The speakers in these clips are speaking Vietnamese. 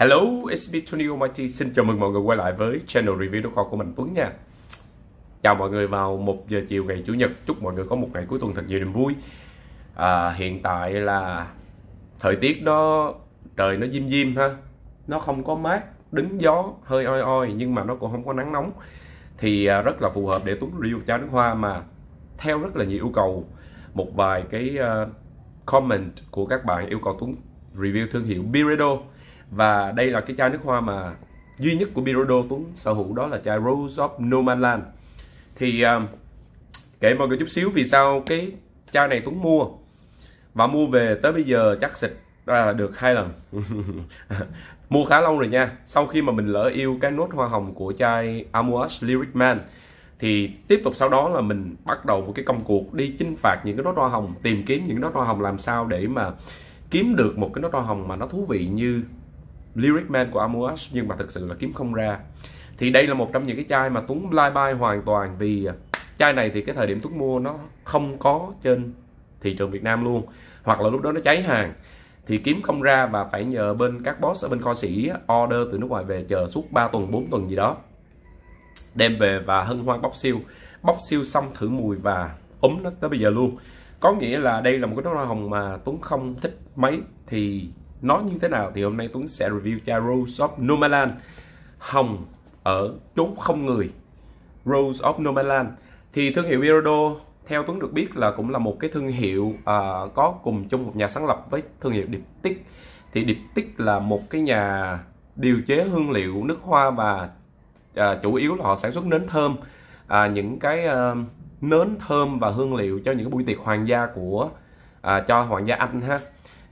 Hello, SB me Tony Almighty. Xin chào mừng mọi người quay lại với channel review đồ kho của mình Tuấn nha. Chào mọi người vào 1 giờ chiều ngày Chủ nhật. Chúc mọi người có một ngày cuối tuần thật nhiều niềm vui. À, hiện tại là thời tiết nó trời nó diêm diêm ha. Nó không có mát, đứng gió, hơi oi oi nhưng mà nó cũng không có nắng nóng. Thì à, rất là phù hợp để Tuấn review chai nước hoa mà theo rất là nhiều yêu cầu một vài cái uh, comment của các bạn yêu cầu Tuấn review thương hiệu Biredo và đây là cái chai nước hoa mà duy nhất của Birodo Tuấn sở hữu đó là chai Rose of No thì um, kể mọi người chút xíu vì sao cái chai này Tuấn mua và mua về tới bây giờ chắc xịt ra là được hai lần mua khá lâu rồi nha sau khi mà mình lỡ yêu cái nốt hoa hồng của chai Amouage Lyric Man thì tiếp tục sau đó là mình bắt đầu một cái công cuộc đi chinh phạt những cái nốt hoa hồng tìm kiếm những cái nốt hoa hồng làm sao để mà kiếm được một cái nốt hoa hồng mà nó thú vị như lyric man của Amuash nhưng mà thực sự là kiếm không ra thì đây là một trong những cái chai mà Tuấn lai bai hoàn toàn vì à, chai này thì cái thời điểm Tuấn mua nó không có trên thị trường Việt Nam luôn hoặc là lúc đó nó cháy hàng thì kiếm không ra và phải nhờ bên các boss ở bên kho sĩ order từ nước ngoài về chờ suốt 3 tuần 4 tuần gì đó đem về và hân hoan bóc siêu bóc siêu xong thử mùi và ấm nó tới bây giờ luôn có nghĩa là đây là một cái nước hoa hồng mà Tuấn không thích mấy thì nó như thế nào thì hôm nay Tuấn sẽ review chai Rose of Nomaland hồng ở chốn không người Rose of Nomaland thì thương hiệu Birodo theo Tuấn được biết là cũng là một cái thương hiệu uh, có cùng chung một nhà sáng lập với thương hiệu Điệp Tích thì Điệp Tích là một cái nhà điều chế hương liệu nước hoa và uh, chủ yếu là họ sản xuất nến thơm uh, những cái uh, nến thơm và hương liệu cho những cái buổi tiệc hoàng gia của uh, cho hoàng gia Anh ha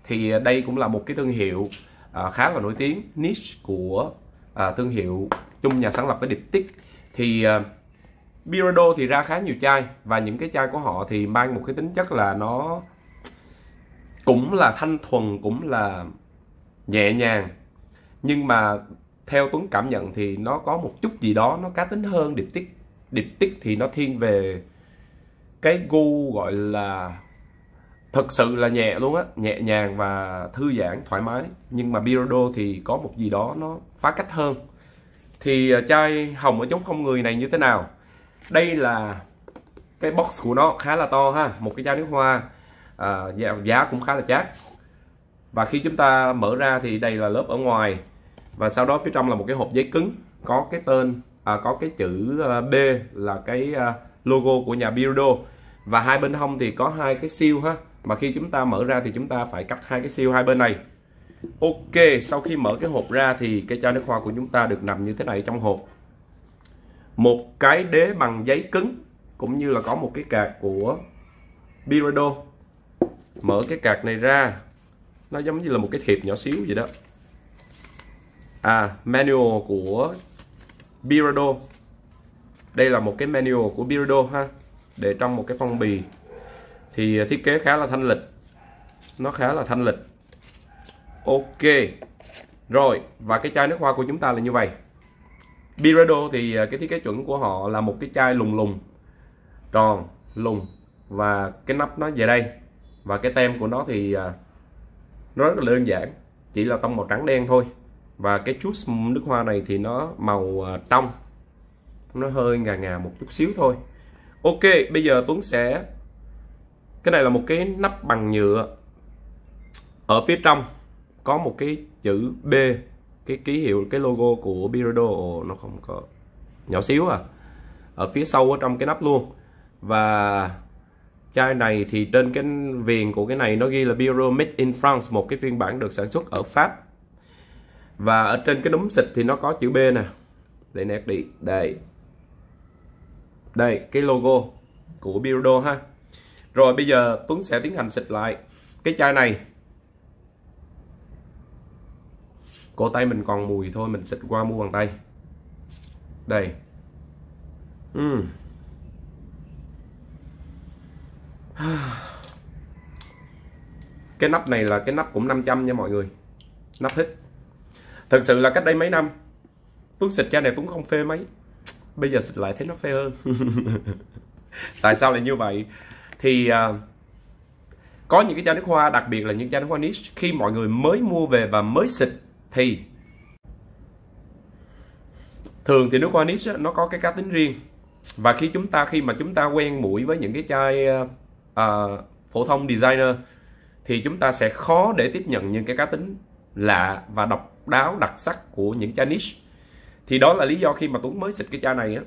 thì à, đây cũng là một cái thương hiệu à, khá là nổi tiếng niche của à, thương hiệu chung nhà sáng lập với Diptyque thì à, Birado thì ra khá nhiều chai và những cái chai của họ thì mang một cái tính chất là nó cũng là thanh thuần cũng là nhẹ nhàng nhưng mà theo Tuấn cảm nhận thì nó có một chút gì đó nó cá tính hơn điệp tích điệp tích thì nó thiên về cái gu gọi là thật sự là nhẹ luôn á nhẹ nhàng và thư giãn thoải mái nhưng mà Birodo thì có một gì đó nó phá cách hơn thì à, chai hồng ở chống không người này như thế nào đây là cái box của nó khá là to ha một cái chai nước hoa à, giá, cũng khá là chát và khi chúng ta mở ra thì đây là lớp ở ngoài và sau đó phía trong là một cái hộp giấy cứng có cái tên à, có cái chữ à, B là cái à, logo của nhà Birodo và hai bên hông thì có hai cái siêu ha mà khi chúng ta mở ra thì chúng ta phải cắt hai cái siêu hai bên này ok sau khi mở cái hộp ra thì cái chai nước hoa của chúng ta được nằm như thế này trong hộp một cái đế bằng giấy cứng cũng như là có một cái cạc của BiRado. mở cái cạc này ra nó giống như là một cái thiệp nhỏ xíu vậy đó à manual của BiRado. đây là một cái manual của BiRado ha để trong một cái phong bì thì ờ, thiết kế khá là thanh lịch nó khá là thanh lịch ok rồi và cái chai nước hoa của chúng ta là như vậy Biredo thì ờ, cái thiết kế chuẩn của họ là một cái chai lùng lùng tròn lùng và cái nắp nó về đây và cái tem của nó thì ờ, nó rất là đơn giản chỉ là tông màu trắng đen thôi và cái chút nước hoa này thì nó màu trong nó hơi ngà ngà một chút xíu thôi ok bây giờ Tuấn sẽ cái này là một cái nắp bằng nhựa ở phía trong có một cái chữ B cái ký hiệu cái logo của Birdo nó không có nhỏ xíu à ở phía sâu ở trong cái nắp luôn và chai này thì trên cái viền của cái này nó ghi là Biro Made in France một cái phiên bản được sản xuất ở Pháp và ở trên cái núm xịt thì nó có chữ B nè để nét đi đây đây cái logo của Birdo ha rồi bây giờ Tuấn sẽ tiến hành xịt lại cái chai này cổ tay mình còn mùi thôi mình xịt qua mua bằng tay đây uhm. cái nắp này là cái nắp cũng 500 nha mọi người nắp thích thực sự là cách đây mấy năm Tuấn xịt chai này Tuấn không phê mấy bây giờ xịt lại thấy nó phê hơn tại sao lại như vậy thì uh, có những cái chai nước hoa đặc biệt là những chai nước hoa niche khi mọi người mới mua về và mới xịt thì thường thì nước hoa niche nó có cái cá tính riêng và khi chúng ta khi mà chúng ta quen mũi với những cái chai uh, phổ thông designer thì chúng ta sẽ khó để tiếp nhận những cái cá tính lạ và độc đáo đặc sắc của những chai niche thì đó là lý do khi mà Tuấn mới xịt cái chai này á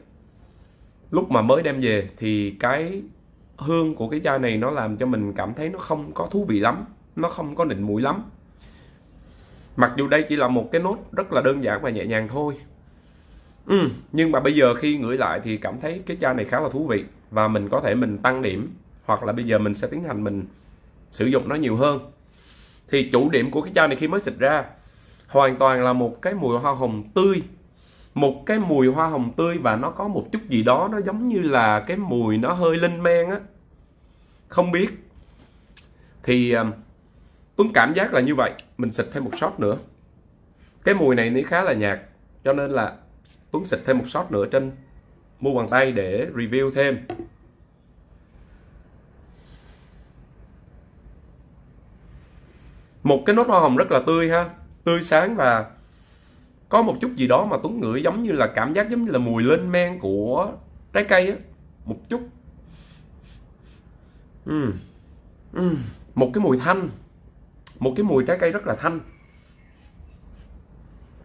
lúc mà mới đem về thì cái hương của cái chai này nó làm cho mình cảm thấy nó không có thú vị lắm nó không có nịnh mũi lắm mặc dù đây chỉ là một cái nốt rất là đơn giản và nhẹ nhàng thôi ừ, nhưng mà bây giờ khi ngửi lại thì cảm thấy cái chai này khá là thú vị và mình có thể mình tăng điểm hoặc là bây giờ mình sẽ tiến hành mình sử dụng nó nhiều hơn thì chủ điểm của cái chai này khi mới xịt ra hoàn toàn là một cái mùi hoa hồng tươi một cái mùi hoa hồng tươi và nó có một chút gì đó nó giống như là cái mùi nó hơi linh men á không biết thì à, Tuấn cảm giác là như vậy mình xịt thêm một shot nữa cái mùi này nó khá là nhạt cho nên là Tuấn xịt thêm một shot nữa trên mu bàn tay để review thêm một cái nốt hoa hồng rất là tươi ha tươi sáng và có một chút gì đó mà tuấn ngửi giống như là cảm giác giống như là mùi lên men của trái cây á một chút ừ. Ừ. một cái mùi thanh một cái mùi trái cây rất là thanh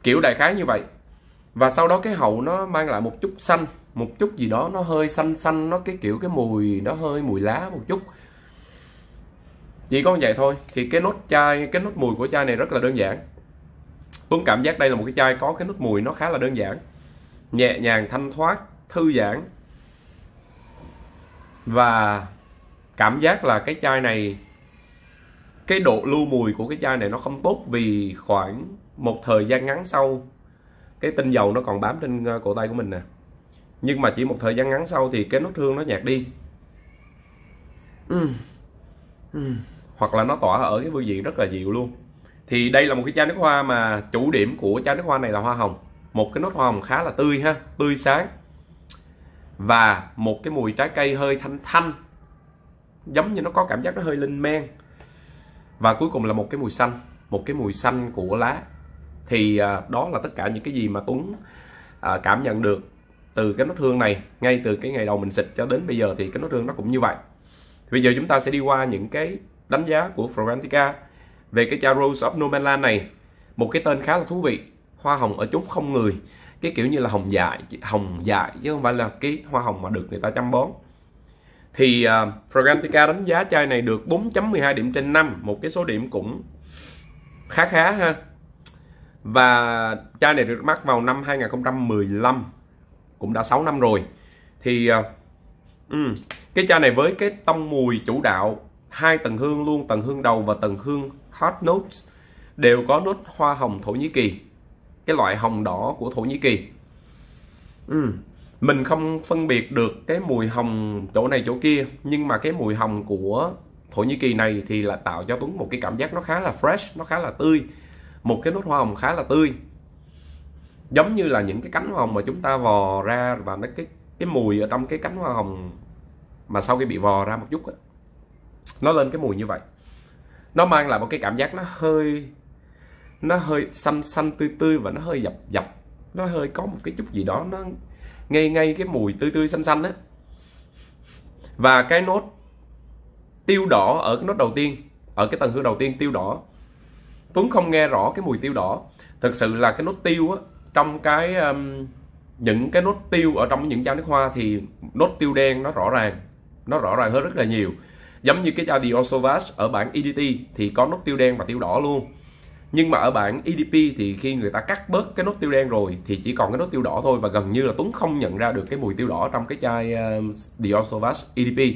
kiểu đại khái như vậy và sau đó cái hậu nó mang lại một chút xanh một chút gì đó nó hơi xanh xanh nó cái kiểu cái mùi nó hơi mùi lá một chút chỉ có vậy thôi thì cái nốt chai cái nốt mùi của chai này rất là đơn giản Tuấn cảm giác đây là một cái chai có cái nút mùi nó khá là đơn giản nhẹ nhàng thanh thoát thư giãn và cảm giác là cái chai này cái độ lưu mùi của cái chai này nó không tốt vì khoảng một thời gian ngắn sau cái tinh dầu nó còn bám trên ờ, cổ tay của mình nè nhưng mà chỉ một thời gian ngắn sau thì cái nốt thương nó nhạt đi uhm. Uhm. hoặc là nó tỏa ở cái phương diện rất là dịu luôn thì đây là một cái chai nước hoa mà chủ điểm của chai nước hoa này là hoa hồng một cái nốt hoa hồng khá là tươi ha tươi sáng và một cái mùi trái cây hơi thanh thanh giống như nó có cảm giác nó hơi linh men và cuối cùng là một cái mùi xanh một cái mùi xanh của lá thì à, đó là tất cả những cái gì mà Tuấn à, cảm nhận được từ cái nốt hương này ngay từ cái ngày đầu mình xịt cho đến bây giờ thì cái nốt hương nó cũng như vậy bây giờ chúng ta sẽ đi qua những cái đánh giá của Florentica về cái Charles of Nomadland này một cái tên khá là thú vị hoa hồng ở chốn không người cái kiểu như là hồng dại hồng dại chứ không phải là cái hoa hồng mà được người ta chăm bón thì uh, à, Fragantica đánh giá chai này được 4.12 điểm trên 5 một cái số điểm cũng khá khá ha và chai này được mắc vào năm 2015 cũng đã 6 năm rồi thì uh, um, cái chai này với cái tông mùi chủ đạo hai tầng hương luôn tầng hương đầu và tầng hương hard notes đều có nốt hoa hồng Thổ Nhĩ Kỳ cái loại hồng đỏ của Thổ Nhĩ Kỳ ừ. mình không phân biệt được cái mùi hồng chỗ này chỗ kia nhưng mà cái mùi hồng của Thổ Nhĩ Kỳ này thì là tạo cho Tuấn một cái cảm giác nó khá là fresh nó khá là tươi một cái nốt hoa hồng khá là tươi giống như là những cái cánh hoa hồng mà chúng ta vò ra và nó cái cái mùi ở trong cái cánh hoa hồng mà sau khi bị vò ra một chút ấy, nó lên cái mùi như vậy nó mang lại một cái cảm giác nó hơi nó hơi xanh xanh tươi tươi và nó hơi dập dập nó hơi có một cái chút gì đó nó ngay ngay cái mùi tươi tươi xanh xanh á và cái nốt tiêu đỏ ở cái nốt đầu tiên ở cái tầng hương đầu tiên tiêu đỏ Tuấn không nghe rõ cái mùi tiêu đỏ thực sự là cái nốt tiêu á trong cái um, những cái nốt tiêu ở trong những chai nước hoa thì nốt tiêu đen nó rõ ràng nó rõ ràng hơn rất là nhiều giống như cái Audi Osovas ở bản EDT thì có nút tiêu đen và tiêu đỏ luôn nhưng mà ở bản EDP thì khi người ta cắt bớt cái nút tiêu đen rồi thì chỉ còn cái nút tiêu đỏ thôi và gần như là Tuấn không nhận ra được cái mùi tiêu đỏ trong cái chai uh, ờ, Dior Sauvage EDP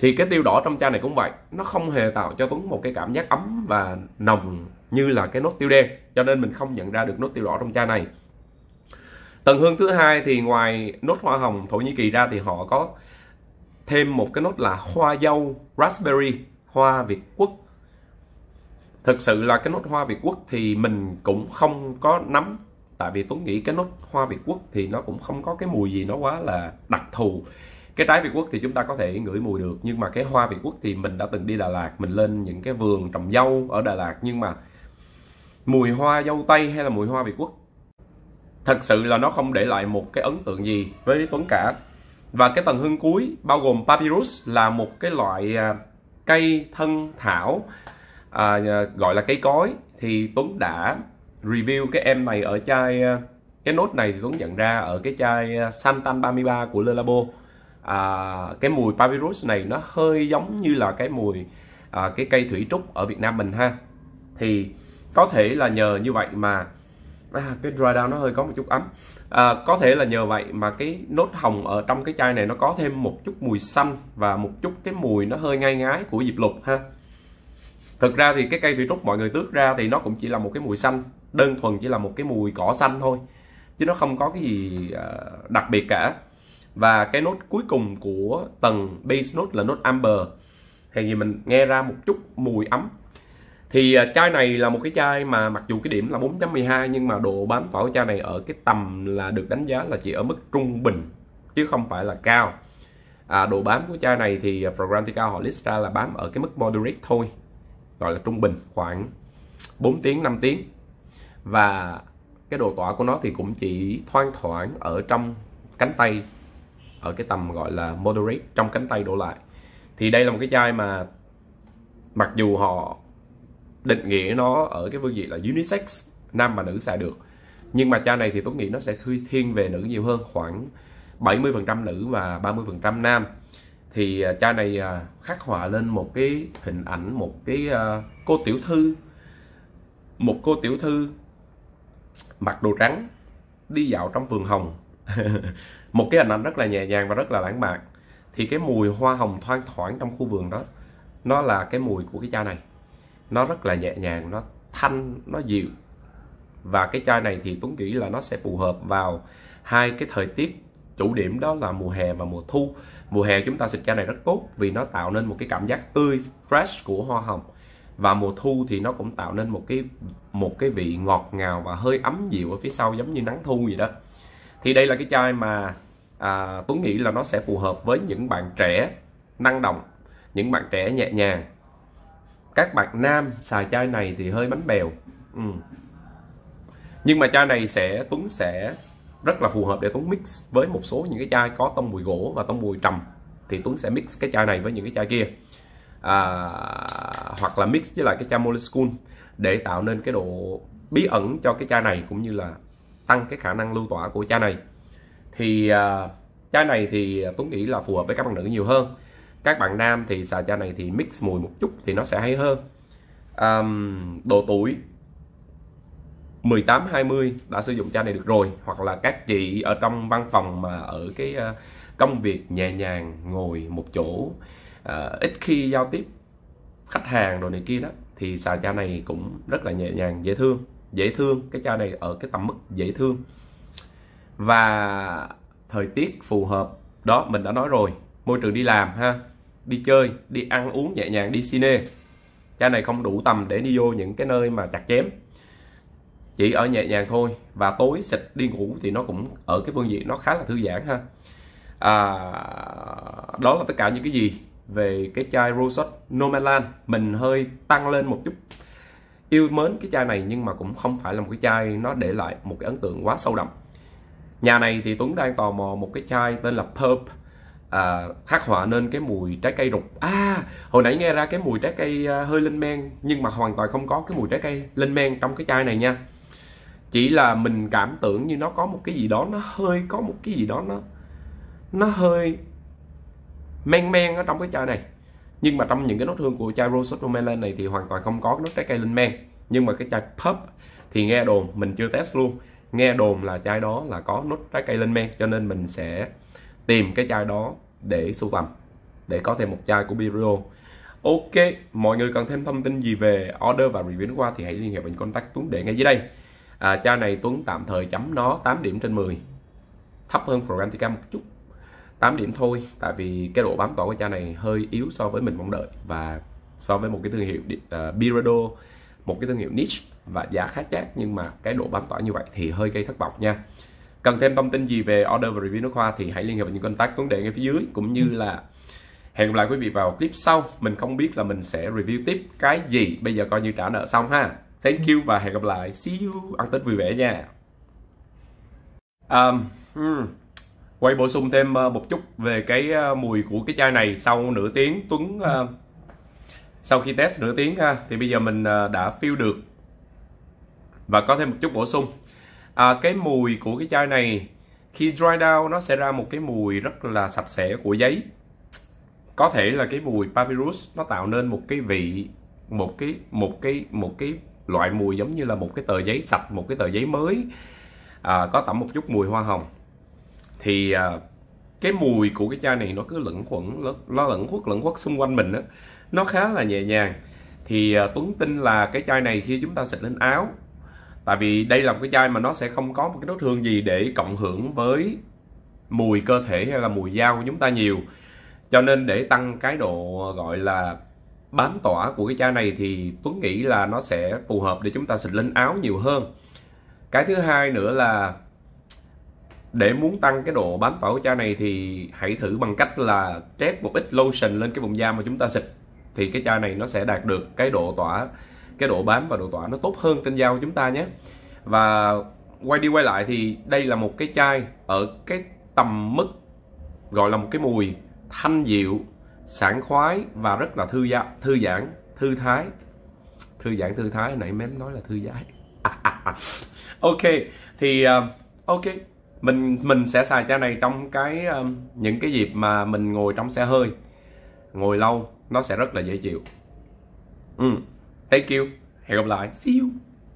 thì cái tiêu đỏ trong chai này cũng vậy nó không hề tạo cho Tuấn một cái cảm giác ấm và nồng như là cái nốt tiêu đen cho nên mình không nhận ra được nốt tiêu đỏ trong chai này tầng hương thứ hai thì ngoài nốt hoa hồng Thổ Nhĩ Kỳ ra thì họ có thêm một cái nốt là hoa dâu raspberry hoa Việt Quốc thực sự là cái nốt hoa Việt Quốc thì mình cũng không có nắm tại vì Tuấn nghĩ cái nốt hoa Việt Quốc thì nó cũng không có cái mùi gì nó quá là đặc thù cái trái Việt Quốc thì chúng ta có thể ngửi mùi được nhưng mà cái hoa Việt Quốc thì mình đã từng đi Đà Lạt mình lên những cái vườn trồng dâu ở Đà Lạt nhưng mà mùi hoa dâu tây hay là mùi hoa Việt Quốc thật sự là nó không để lại một cái ấn tượng gì với Tuấn cả và cái tầng hương cuối bao gồm papyrus là một cái loại à, cây thân thảo à, à, gọi là cây cối thì Tuấn đã review cái em này ở chai à, cái nốt này thì Tuấn nhận ra ở cái chai Santan 33 của Le Labo à, cái mùi papyrus này nó hơi giống như là cái mùi à, cái cây thủy trúc ở Việt Nam mình ha thì có thể là nhờ như vậy mà à, cái dry down nó hơi có một chút ấm à, có thể là nhờ vậy mà cái nốt hồng ở trong cái chai này nó có thêm một chút mùi xanh và một chút cái mùi nó hơi ngai ngái của diệp lục ha thực ra thì cái cây thủy trúc mọi người tước ra thì nó cũng chỉ là một cái mùi xanh đơn thuần chỉ là một cái mùi cỏ xanh thôi chứ nó không có cái gì à, đặc biệt cả và cái nốt cuối cùng của tầng base nốt là nốt amber thì mình nghe ra một chút mùi ấm thì à, chai này là một cái chai mà mặc dù cái điểm là 4.12 nhưng mà độ bám tỏa của chai này ở cái tầm là được đánh giá là chỉ ở mức trung bình chứ không phải là cao à, độ bám của chai này thì à, Fragrantica họ list ra là bám ở cái mức moderate thôi gọi là trung bình khoảng 4 tiếng 5 tiếng và cái độ tỏa của nó thì cũng chỉ thoang thoảng ở trong cánh tay ở cái tầm gọi là moderate trong cánh tay đổ lại thì đây là một cái chai mà mặc dù họ định nghĩa nó ở cái phương diện là unisex nam và nữ xài được nhưng mà chai này thì tôi nghĩ nó sẽ thiên về nữ nhiều hơn khoảng 70% nữ và 30% nam thì à, chai này à, khắc họa lên một cái hình ảnh một cái à, cô tiểu thư một cô tiểu thư mặc đồ trắng đi dạo trong vườn hồng một cái hình ảnh rất là nhẹ nhàng và rất là lãng mạn thì cái mùi hoa hồng thoang thoảng trong khu vườn đó nó là cái mùi của cái chai này nó rất là nhẹ nhàng nó thanh nó dịu và cái chai này thì Tuấn nghĩ là nó sẽ phù hợp vào hai cái thời tiết chủ điểm đó là mùa hè và mùa thu mùa hè chúng ta xịt chai này rất tốt vì nó tạo nên một cái cảm giác tươi fresh của hoa hồng và mùa thu thì nó cũng tạo nên một cái một cái vị ngọt ngào và hơi ấm dịu ở phía sau giống như nắng thu gì đó thì đây là cái chai mà à, Tuấn nghĩ là nó sẽ phù hợp với những bạn trẻ năng động những bạn trẻ nhẹ nhàng các bạn nam xài chai này thì hơi bánh bèo ừ. nhưng mà chai này sẽ Tuấn sẽ rất là phù hợp để Tuấn mix với một số những cái chai có tông mùi gỗ và tông mùi trầm thì Tuấn sẽ mix cái chai này với những cái chai kia à, hoặc là mix với lại cái chai Moleskine để tạo nên cái độ bí ẩn cho cái chai này cũng như là tăng cái khả năng lưu tỏa của chai này thì uh, chai này thì Tuấn nghĩ là phù hợp với các bạn nữ nhiều hơn các bạn nam thì xài chai này thì mix mùi một chút thì nó sẽ hay hơn um, độ tuổi 18 20 đã sử dụng chai này được rồi hoặc là các chị ở trong văn phòng mà ở cái ờ, công việc nhẹ nhàng ngồi một chỗ uh, ít khi giao tiếp khách hàng rồi này kia đó thì xài chai này cũng rất là nhẹ nhàng dễ thương dễ thương cái chai này ở cái tầm mức dễ thương và thời tiết phù hợp đó mình đã nói rồi môi trường đi làm ha đi chơi đi ăn uống nhẹ nhàng đi cine chai này không đủ tầm để đi vô những cái nơi mà chặt chém chỉ ở nhẹ nhàng thôi và tối xịt đi ngủ thì nó cũng ở cái phương diện nó khá là thư giãn ha à, đó là tất cả những cái gì về cái chai Rosot Nomaland mình hơi tăng lên một chút yêu mến cái chai này nhưng mà cũng không phải là một cái chai nó để lại một cái ấn tượng quá sâu đậm nhà này thì Tuấn đang tò mò một cái chai tên là Purp à, khắc họa nên cái mùi trái cây rục à hồi nãy nghe ra cái mùi trái cây à, hơi lên men nhưng mà hoàn toàn không có cái mùi trái cây lên men trong cái chai này nha chỉ là mình cảm tưởng như nó có một cái gì đó nó hơi có một cái gì đó nó nó hơi men men ở trong cái chai này nhưng mà trong những cái nốt hương của chai Rosetta Melon này thì hoàn toàn không có nốt trái cây lên men nhưng mà cái chai Pub thì nghe đồn mình chưa test luôn nghe đồn là chai đó là có nốt trái cây lên men cho nên mình sẽ tìm cái chai đó để sưu tầm để có thêm một chai của Birio Ok, mọi người cần thêm thông tin gì về order và review qua thì hãy liên hệ với contact Tuấn để ngay dưới đây à, Chai này Tuấn tạm thời chấm nó 8 điểm trên 10 Thấp hơn Frantica một chút 8 điểm thôi tại vì cái độ bám tỏa của chai này hơi yếu so với mình mong đợi và so với một cái thương hiệu uh, Birado một cái thương hiệu niche và giá khá chát nhưng mà cái độ bám tỏa như vậy thì hơi gây thất vọng nha cần thêm thông tin gì về order và review nước hoa thì hãy liên hệ với những contact tuấn đệ ngay phía dưới cũng như ừ. là hẹn gặp lại quý vị vào clip sau mình không biết là mình sẽ review tiếp cái gì bây giờ coi như trả nợ xong ha thank you và hẹn gặp lại see you ăn tết vui vẻ nha um, um. quay bổ sung thêm ờ, một chút về cái ờ, mùi của cái chai này sau nửa tiếng tuấn uh, sau khi test nửa tiếng ha thì bây giờ mình đã feel được và có thêm một chút bổ sung à, cái mùi của cái chai này khi dry down nó sẽ ra một cái mùi rất là sạch sẽ của giấy có thể là cái mùi papyrus nó tạo nên một cái vị một cái một cái một cái loại mùi giống như là một cái tờ giấy sạch một cái tờ giấy mới à, có tẩm một chút mùi hoa hồng thì à, cái mùi của cái chai này nó cứ lẫn quẩn nó lẫn khuất lẫn khuất xung quanh mình đó nó khá là nhẹ nhàng thì à, tuấn tin là cái chai này khi chúng ta xịt lên áo tại vì đây là một cái chai mà nó sẽ không có một cái nốt hương gì để cộng hưởng với mùi cơ thể hay là mùi dao của chúng ta nhiều cho nên để tăng cái độ gọi là bám tỏa của cái chai này thì Tuấn nghĩ là nó sẽ phù hợp để chúng ta xịt lên áo nhiều hơn cái thứ hai nữa là để muốn tăng cái độ bám tỏa của chai này thì hãy thử bằng cách là trét một ít lotion lên cái vùng da mà chúng ta xịt thì cái chai này nó sẽ đạt được cái độ tỏa cái độ bám và độ tỏa nó tốt hơn trên dao của chúng ta nhé và quay đi quay lại thì đây là một cái chai ở cái tầm mức gọi là một cái mùi thanh dịu sảng khoái và rất là thư giãn thư giãn thư thái thư giãn thư thái nãy mém nói là thư giãn ok thì ờ, ok mình mình sẽ xài chai này trong cái ờ, những cái dịp mà mình ngồi trong xe hơi ngồi lâu nó sẽ rất là dễ chịu ừ. Thank you. Hey, of Lie. See you.